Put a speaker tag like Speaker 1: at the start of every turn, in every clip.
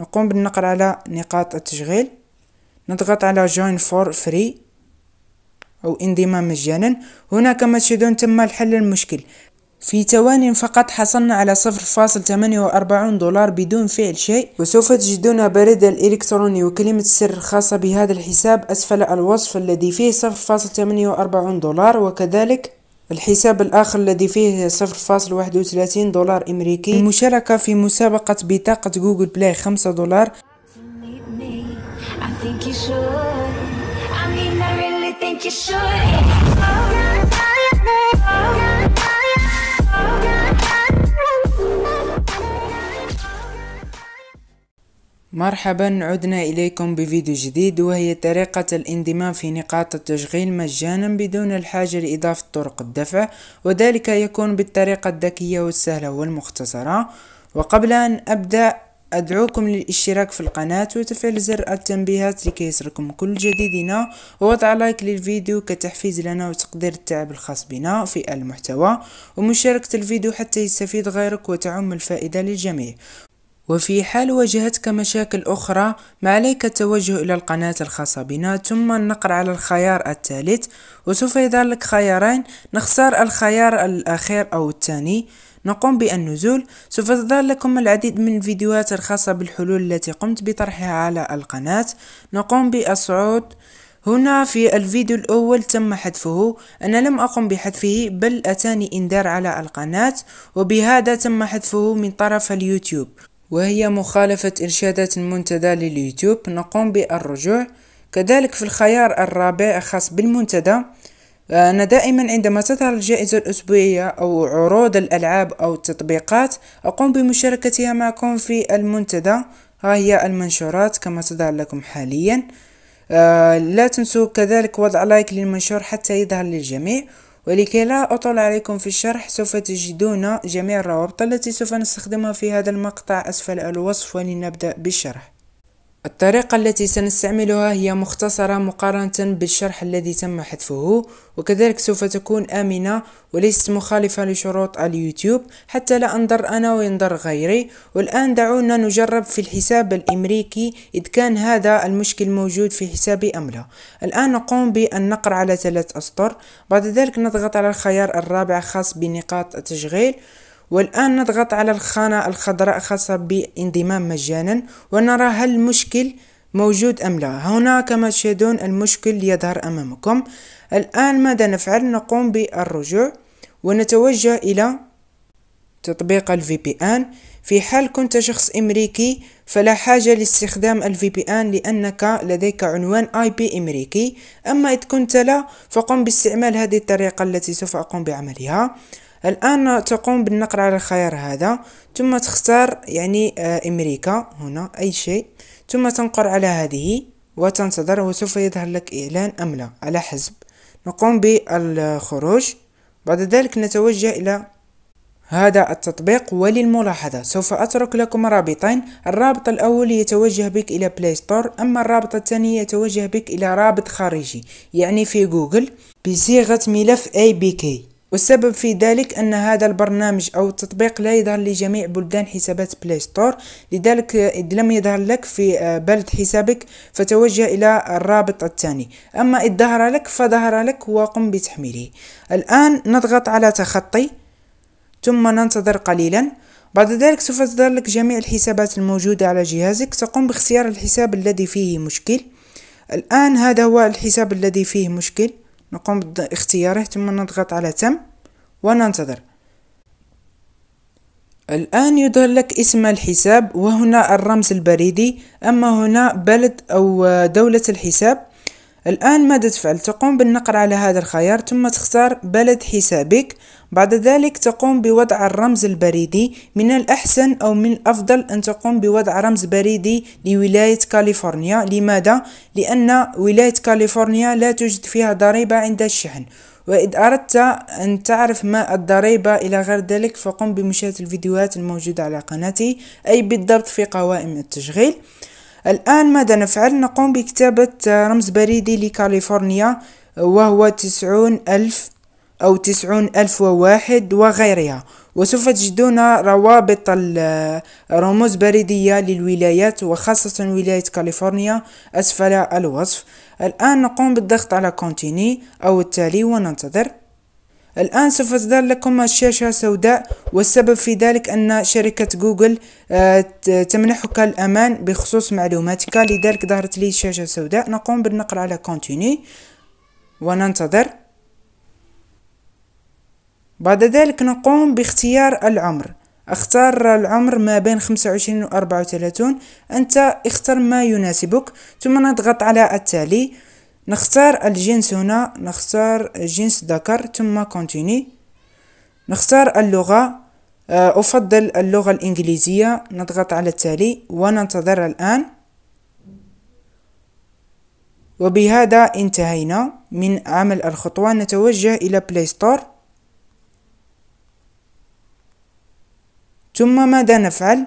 Speaker 1: نقوم بالنقر على نقاط التشغيل نضغط على join for free أو انضمام مجانا هنا كما تشاهدون تم الحل المشكل في ثوان فقط حصلنا على 0.48 دولار بدون فعل شيء وسوف تجدون بريد الإلكتروني وكلمة السر الخاصة بهذا الحساب أسفل الوصف الذي فيه 0.48 دولار وكذلك الحساب الآخر الذي فيه 0.31 دولار أمريكي المشاركة في مسابقة بطاقة جوجل بلاي 5 دولار I think you should. I mean, I really think you should. Oh. مرحبا عدنا إليكم بفيديو جديد وهي طريقة الانضمام في نقاط التشغيل مجانا بدون الحاجة لإضافة طرق الدفع وذلك يكون بالطريقة الذكية والسهلة والمختصرة وقبل أن أبدأ أدعوكم للاشتراك في القناة وتفعيل زر التنبيهات لكي يصلكم كل جديدنا ووضع لايك للفيديو كتحفيز لنا وتقدير التعب الخاص بنا في المحتوى ومشاركة الفيديو حتى يستفيد غيرك وتعم الفائدة للجميع وفي حال واجهتك مشاكل أخرى ما عليك التوجه إلى القناة الخاصة بنا ثم النقر على الخيار الثالث وسوف يظهر لك خيارين نختار الخيار الأخير أو الثاني نقوم بالنزول سوف تظهر لكم العديد من الفيديوهات الخاصة بالحلول التي قمت بطرحها على القناة نقوم بالصعود هنا في الفيديو الأول تم حذفه أنا لم أقم بحذفه بل أتاني إنذار على القناة وبهذا تم حذفه من طرف اليوتيوب وهي مخالفة إرشادات المنتدى لليوتيوب نقوم بالرجوع كذلك في الخيار الرابع الخاص بالمنتدى آه، أنا دائما عندما تظهر الجائزة الأسبوعية أو عروض الألعاب أو التطبيقات أقوم بمشاركتها معكم في المنتدى ها هي المنشورات كما تظهر لكم حاليا آه لا تنسوا كذلك وضع لايك للمنشور حتى يظهر للجميع ولكي لا أطل عليكم في الشرح سوف تجدون جميع الروابط التي سوف نستخدمها في هذا المقطع أسفل الوصف ولنبدأ بالشرح الطريقة التي سنستعملها هي مختصرة مقارنة بالشرح الذي تم حذفه وكذلك سوف تكون آمنة وليست مخالفة لشروط اليوتيوب حتى لا أنظر أنا وينظر غيري والآن دعونا نجرب في الحساب الأمريكي إذ كان هذا المشكل موجود في حسابي أم لا الآن نقوم بالنقر على ثلاث أسطر بعد ذلك نضغط على الخيار الرابع خاص بنقاط التشغيل والآن نضغط على الخانة الخضراء خاصة بانضمام مجانا ونرى هل المشكل موجود أم لا هنا كما تشاهدون المشكل يظهر أمامكم الآن ماذا نفعل نقوم بالرجوع ونتوجه إلى تطبيق الفي بي ان في حال كنت شخص امريكي فلا حاجة لاستخدام الفي بي ان لانك لديك عنوان اي بي امريكي اما اذ كنت لا فقم باستعمال هذه الطريقة التي سوف اقوم بعملها الآن تقوم بالنقر على الخيار هذا ثم تختار يعني آه، أمريكا هنا أي شيء ثم تنقر على هذه وتنتظر وسوف يظهر لك إعلان أم لا على حسب نقوم بالخروج بعد ذلك نتوجه إلى هذا التطبيق وللملاحظة سوف أترك لكم رابطين الرابط الأول يتوجه بك إلى بلاي ستور أما الرابط الثاني يتوجه بك إلى رابط خارجي يعني في جوجل بصيغة ملف APK والسبب في ذلك أن هذا البرنامج أو التطبيق لا يظهر لجميع بلدان حسابات بلاي ستور لذلك إذا لم يظهر لك في آه، بلد حسابك فتوجه إلى الرابط الثاني أما إذا ظهر لك فظهر لك وقم بتحميله الآن نضغط على تخطي ثم ننتظر قليلا بعد ذلك سوف تظهر لك جميع الحسابات الموجودة على جهازك تقوم باختيار الحساب الذي فيه مشكل الآن هذا هو الحساب الذي فيه مشكل نقوم باختياره ثم نضغط على تم وننتظر الآن يظهر لك اسم الحساب وهنا الرمز البريدي أما هنا بلد أو دولة الحساب الآن ماذا تفعل؟ تقوم بالنقر على هذا الخيار ثم تختار بلد حسابك بعد ذلك تقوم بوضع الرمز البريدي من الأحسن أو من الأفضل أن تقوم بوضع رمز بريدي لولاية كاليفورنيا لماذا؟ لأن ولاية كاليفورنيا لا توجد فيها ضريبة عند الشحن وإذا أردت أن تعرف ما الضريبة إلى غير ذلك فقم بمشاهدة الفيديوهات الموجودة على قناتي أي بالضبط في قوائم التشغيل الآن ماذا نفعل؟ نقوم بكتابة رمز بريدي لكاليفورنيا وهو تسعون ألف أو تسعون ألف وواحد وغيرها وسوف تجدون روابط الرموز بريدية للولايات وخاصة ولاية كاليفورنيا أسفل الوصف الآن نقوم بالضغط على كونتيني أو التالي وننتظر الآن سوف أصدر لكم الشاشة سوداء والسبب في ذلك أن شركة جوجل آه، تمنحك الأمان بخصوص معلوماتك لذلك ظهرت لي الشاشة سوداء نقوم بالنقر على كونتيني وننتظر بعد ذلك نقوم باختيار العمر اختار العمر ما بين 25 و 34 أنت اختر ما يناسبك ثم نضغط على التالي نختار الجنس هنا نختار جنس ذكر ثم كونتيني نختار اللغة آه، أفضل اللغة الإنجليزية نضغط على التالي وننتظر الآن وبهذا انتهينا من عمل الخطوة نتوجه إلى بلاي ستور ثم ماذا نفعل؟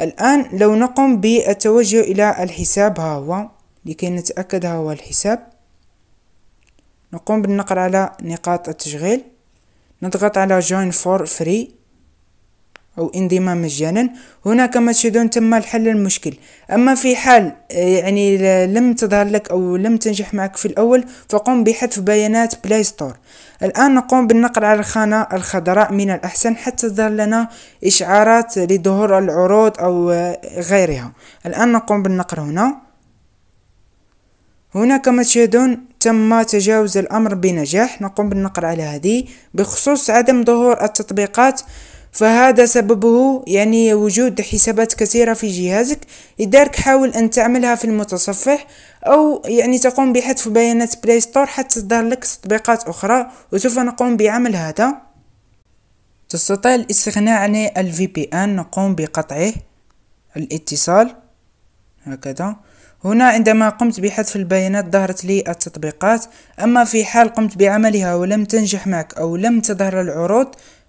Speaker 1: الآن لو نقوم بالتوجه إلى الحساب ها هو لكي نتأكد ها هو الحساب نقوم بالنقر على نقاط التشغيل نضغط على join for free أو انضمام مجانا هنا كما تشاهدون تم الحل المشكل أما في حال آه، يعني لم تظهر لك أو لم تنجح معك في الأول فقم بحذف بيانات بلاي ستور الآن نقوم بالنقر على الخانة الخضراء من الأحسن حتى تظهر لنا إشعارات لظهور العروض أو آه، غيرها الآن نقوم بالنقر هنا هنا كما تشاهدون تم تجاوز الأمر بنجاح نقوم بالنقر على هذه بخصوص عدم ظهور التطبيقات فهذا سببه يعني وجود حسابات كثيرة في جهازك لذلك حاول أن تعملها في المتصفح أو يعني تقوم بحذف بيانات بلاي ستور حتى تظهر لك تطبيقات أخرى وسوف نقوم بعمل هذا تستطيع الاستغناء عن الفي بي ان نقوم بقطعه الاتصال هكذا هنا عندما قمت بحذف البيانات ظهرت لي التطبيقات أما في حال قمت بعملها ولم تنجح معك أو لم تظهر العروض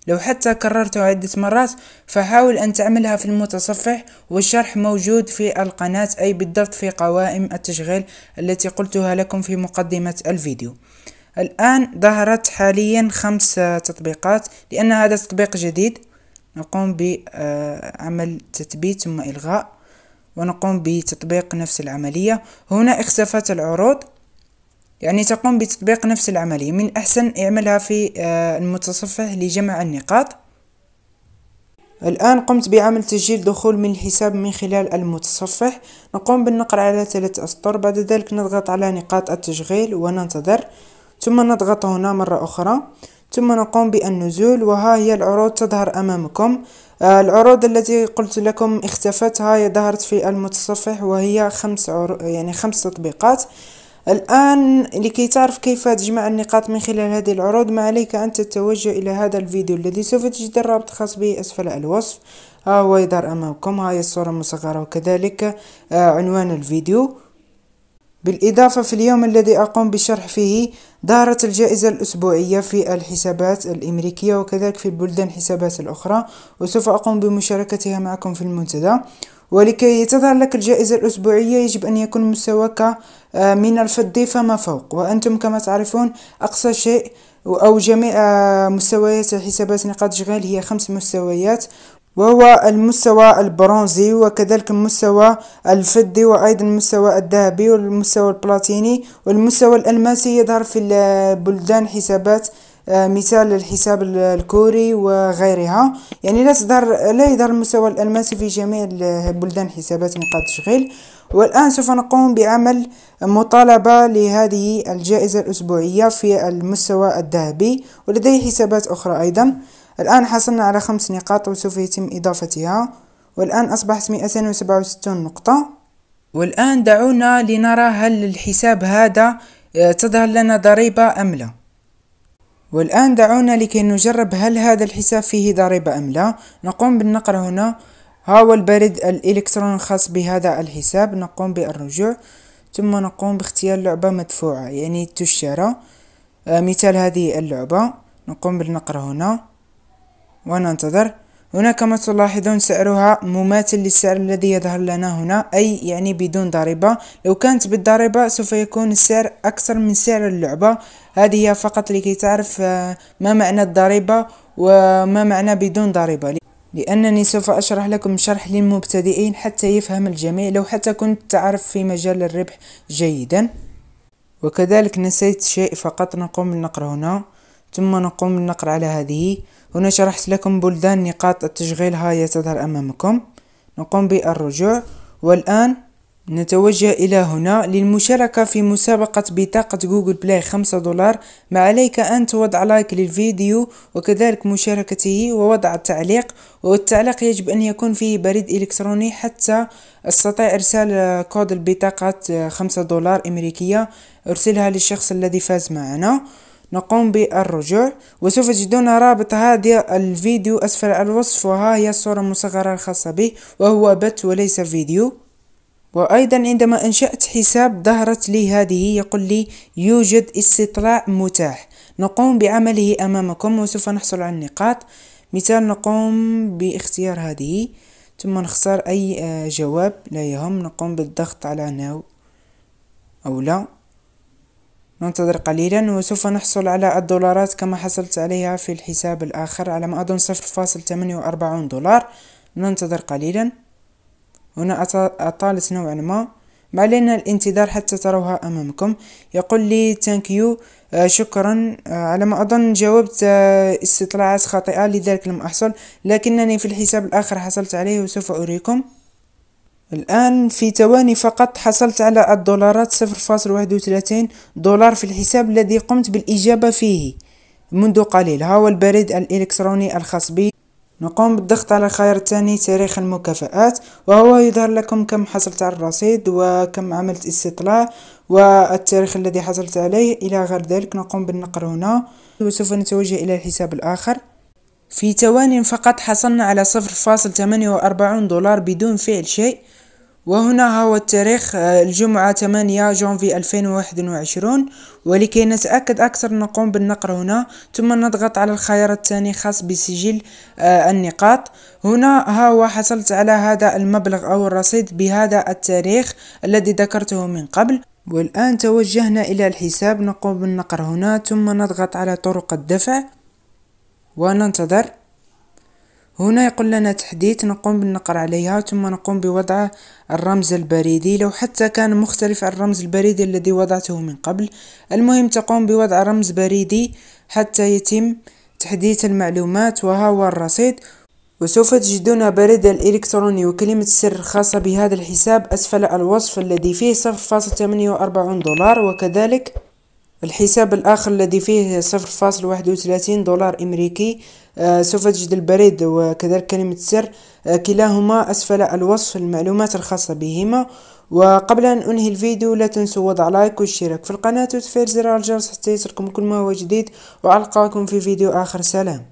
Speaker 1: لو حتى كررتها عدة مرات فحاول أن تعملها في المتصفح والشرح موجود في القناة أي بالضبط في قوائم التشغيل التي قلتها لكم في مقدمة الفيديو الآن ظهرت حاليا خمس تطبيقات لأن هذا تطبيق جديد نقوم بعمل تثبيت ثم إلغاء ونقوم بتطبيق نفس العملية هنا اختفت العروض يعني تقوم بتطبيق نفس العملية من الأحسن اعملها في آه، المتصفح لجمع النقاط الآن قمت بعمل تسجيل دخول من الحساب من خلال المتصفح نقوم بالنقر على ثلاث أسطر بعد ذلك نضغط على نقاط التشغيل وننتظر ثم نضغط هنا مرة أخرى ثم نقوم بالنزول وها هي العروض تظهر أمامكم آه، العروض التي قلت لكم اختفت هاي ظهرت في المتصفح وهي خمس عرو... يعني خمس تطبيقات الآن لكي تعرف كيف تجمع النقاط من خلال هذه العروض ما عليك أن تتوجه إلى هذا الفيديو الذي سوف تجد الرابط خاص به أسفل الوصف آه، ها هو يظهر أمامكم هاي الصورة المصغرة وكذلك آه، عنوان الفيديو بالإضافة في اليوم الذي أقوم بشرح فيه دارت الجائزة الأسبوعية في الحسابات الأمريكية وكذلك في البلدان الحسابات الأخرى وسوف أقوم بمشاركتها معكم في المنتدى ولكي تظهر لك الجائزة الأسبوعية يجب أن يكون مستواك آه، من الفضي فما فوق وأنتم كما تعرفون أقصى شيء أو جميع آه، مستويات حسابات نقاط شغال هي خمس مستويات وهو المستوى البرونزي وكذلك المستوى الفضي وأيضا المستوى الذهبي والمستوى البلاتيني والمستوى الألماسي يظهر في البلدان حسابات آه، مثال الحساب الكوري وغيرها يعني لا تظهر لا يظهر المستوى الألماسي في جميع البلدان حسابات نقاط تشغيل والآن سوف نقوم بعمل مطالبة لهذه الجائزة الأسبوعية في المستوى الذهبي ولدي حسابات أخرى أيضا الآن حصلنا على خمس نقاط وسوف يتم إضافتها والآن أصبحت 267 نقطة والآن دعونا لنرى هل الحساب هذا آه، تظهر لنا ضريبة أم لا والآن دعونا لكي نجرب هل هذا الحساب فيه ضريبة أم لا نقوم بالنقر هنا ها هو البريد الإلكتروني الخاص بهذا الحساب نقوم بالرجوع ثم نقوم باختيار لعبة مدفوعة يعني تشترى آه، مثال هذه اللعبة نقوم بالنقر هنا وننتظر هنا كما تلاحظون سعرها مماثل للسعر الذي يظهر لنا هنا أي يعني بدون ضريبة لو كانت بالضريبة سوف يكون السعر أكثر من سعر اللعبة هذه فقط لكي تعرف آه، ما معنى الضريبة وما معنى بدون ضريبة لأنني سوف أشرح لكم شرح للمبتدئين حتى يفهم الجميع لو حتى كنت تعرف في مجال الربح جيدا وكذلك نسيت شيء فقط نقوم بالنقر هنا ثم نقوم بالنقر على هذه هنا شرحت لكم بلدان نقاط التشغيل هاي تظهر أمامكم نقوم بالرجوع والآن نتوجه إلى هنا للمشاركة في مسابقة بطاقة جوجل بلاي 5 دولار ما عليك أن توضع لايك للفيديو وكذلك مشاركته ووضع التعليق والتعليق يجب أن يكون فيه بريد إلكتروني حتى استطيع إرسال كود البطاقة 5 دولار أمريكية ارسلها للشخص الذي فاز معنا نقوم بالرجوع وسوف تجدون رابط هذا الفيديو أسفل الوصف وها هي الصورة المصغرة الخاصة به وهو بت وليس فيديو وأيضا عندما أنشأت حساب ظهرت لي هذه يقول لي يوجد استطلاع متاح نقوم بعمله أمامكم وسوف نحصل على النقاط مثال نقوم باختيار هذه ثم نختار أي آه، جواب لا يهم نقوم بالضغط على ناو أو لا ننتظر قليلا وسوف نحصل على الدولارات كما حصلت عليها في الحساب الآخر على ما أظن صفر فاصل ثمانية وأربعون دولار ننتظر قليلا هنا أطالت نوعا ما ما علينا الانتظار حتى تروها أمامكم يقول لي thank you آه شكرا آه على ما أظن جاوبت آه استطلاعات خاطئة لذلك لم أحصل لكنني في الحساب الآخر حصلت عليه وسوف أريكم الآن في ثواني فقط حصلت على الدولارات 0.31 دولار في الحساب الذي قمت بالإجابة فيه منذ قليل ها هو البريد الإلكتروني الخاص بي نقوم بالضغط على الخيار الثاني تاريخ المكافآت وهو يظهر لكم كم حصلت على الرصيد وكم عملت استطلاع والتاريخ الذي حصلت عليه إلى غير ذلك نقوم بالنقر هنا وسوف نتوجه إلى الحساب الآخر في ثوان فقط حصلنا على 0.48 دولار بدون فعل شيء وهنا هو التاريخ آه، الجمعة 8 جونفي 2021 ولكي نتأكد أكثر نقوم بالنقر هنا ثم نضغط على الخيار الثاني خاص بسجل آه، النقاط هنا ها هو حصلت على هذا المبلغ أو الرصيد بهذا التاريخ الذي ذكرته من قبل والآن توجهنا إلى الحساب نقوم بالنقر هنا ثم نضغط على طرق الدفع وننتظر هنا يقول لنا تحديث نقوم بالنقر عليها ثم نقوم بوضع الرمز البريدي لو حتى كان مختلف عن الرمز البريدي الذي وضعته من قبل المهم تقوم بوضع رمز بريدي حتى يتم تحديث المعلومات وها هو الرصيد وسوف تجدون بريد الإلكتروني وكلمة السر الخاصة بهذا الحساب أسفل الوصف الذي فيه 0.48 دولار وكذلك الحساب الآخر الذي فيه صفر فاصل واحد وثلاثين دولار أمريكي آه، سوف تجد البريد وكذلك كلمة السر آه، كلاهما أسفل الوصف المعلومات الخاصة بهما وقبل أن أنهي الفيديو لا تنسوا وضع لايك واشتراك في القناة وتفعيل زر الجرس حتى يصلكم كل ما هو جديد وألقاكم في فيديو آخر سلام